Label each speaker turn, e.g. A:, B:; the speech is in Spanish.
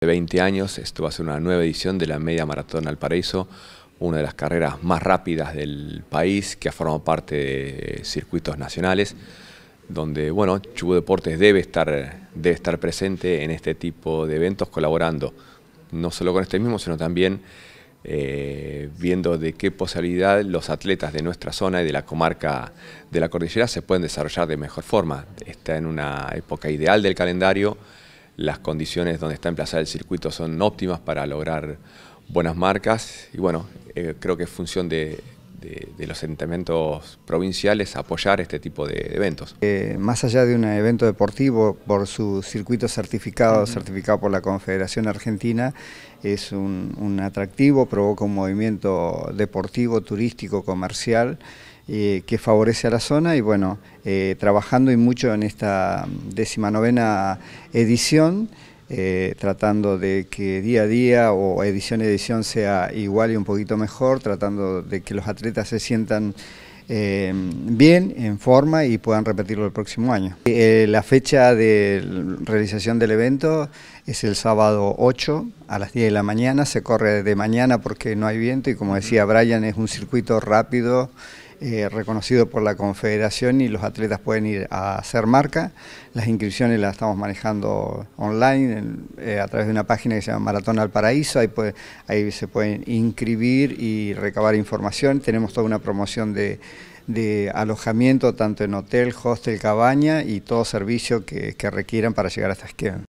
A: De 20 años, esto va a ser una nueva edición de la Media Maratón al Paraíso, una de las carreras más rápidas del país que ha formado parte de circuitos nacionales, donde bueno, Chubú Deportes debe estar, debe estar presente en este tipo de eventos colaborando, no solo con este mismo, sino también eh, viendo de qué posibilidad los atletas de nuestra zona y de la comarca de la cordillera se pueden desarrollar de mejor forma. Está en una época ideal del calendario, las condiciones donde está emplazado el circuito son óptimas para lograr buenas marcas y bueno, eh, creo que es función de, los sentimientos provinciales apoyar este tipo de eventos.
B: Eh, más allá de un evento deportivo, por su circuito certificado, certificado por la Confederación Argentina, es un, un atractivo, provoca un movimiento deportivo, turístico, comercial. Eh, que favorece a la zona y bueno, eh, trabajando y mucho en esta décima novena edición, eh, tratando de que día a día o edición a edición sea igual y un poquito mejor, tratando de que los atletas se sientan bien, en forma y puedan repetirlo el próximo año. la fecha de realización del evento es el sábado 8 a las 10 de la mañana, se corre de mañana porque no hay viento y como decía Brian es un circuito rápido eh, reconocido por la Confederación y los atletas pueden ir a hacer marca. Las inscripciones las estamos manejando online eh, a través de una página que se llama Maratón al Paraíso, ahí, se pueden inscribir y recabar información. Tenemos toda una promoción de alojamiento tanto en hotel, hostel, cabaña y todo servicio que, requieran para llegar hasta Esquema.